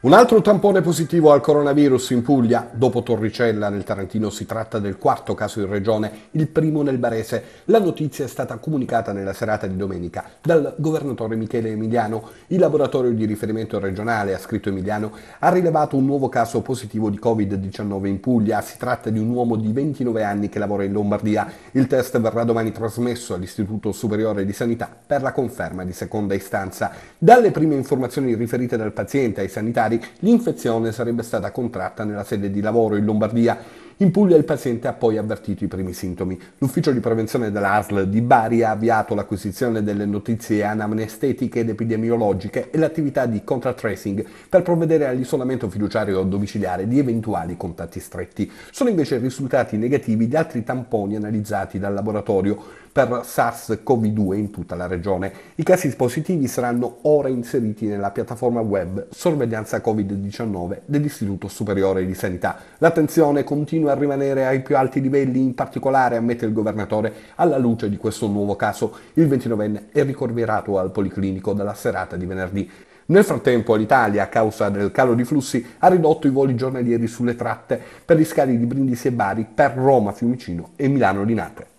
Un altro tampone positivo al coronavirus in Puglia, dopo Torricella nel Tarantino si tratta del quarto caso in regione, il primo nel Barese. La notizia è stata comunicata nella serata di domenica dal governatore Michele Emiliano. Il laboratorio di riferimento regionale, ha scritto Emiliano, ha rilevato un nuovo caso positivo di Covid-19 in Puglia. Si tratta di un uomo di 29 anni che lavora in Lombardia. Il test verrà domani trasmesso all'Istituto Superiore di Sanità per la conferma di seconda istanza. Dalle prime informazioni riferite dal paziente ai sanitari familiari, l'infezione sarebbe stata contratta nella sede di lavoro in Lombardia. In Puglia il paziente ha poi avvertito i primi sintomi. L'ufficio di prevenzione dell'ASL di Bari ha avviato l'acquisizione delle notizie anamnestetiche ed epidemiologiche e l'attività di contract tracing per provvedere all'isolamento fiduciario o domiciliare di eventuali contatti stretti. Sono invece risultati negativi gli altri tamponi analizzati dal laboratorio per SARS-CoV-2 in tutta la regione. I casi positivi saranno ora inseriti nella piattaforma web sorveglianza Covid-19 dell'Istituto Superiore di Sanità. L'attenzione continua continua a rimanere ai più alti livelli, in particolare ammette il governatore alla luce di questo nuovo caso. Il 29enne è ricorverato al Policlinico dalla serata di venerdì. Nel frattempo l'Italia, a causa del calo di flussi, ha ridotto i voli giornalieri sulle tratte per gli scali di Brindisi e Bari, per Roma, Fiumicino e Milano Linate.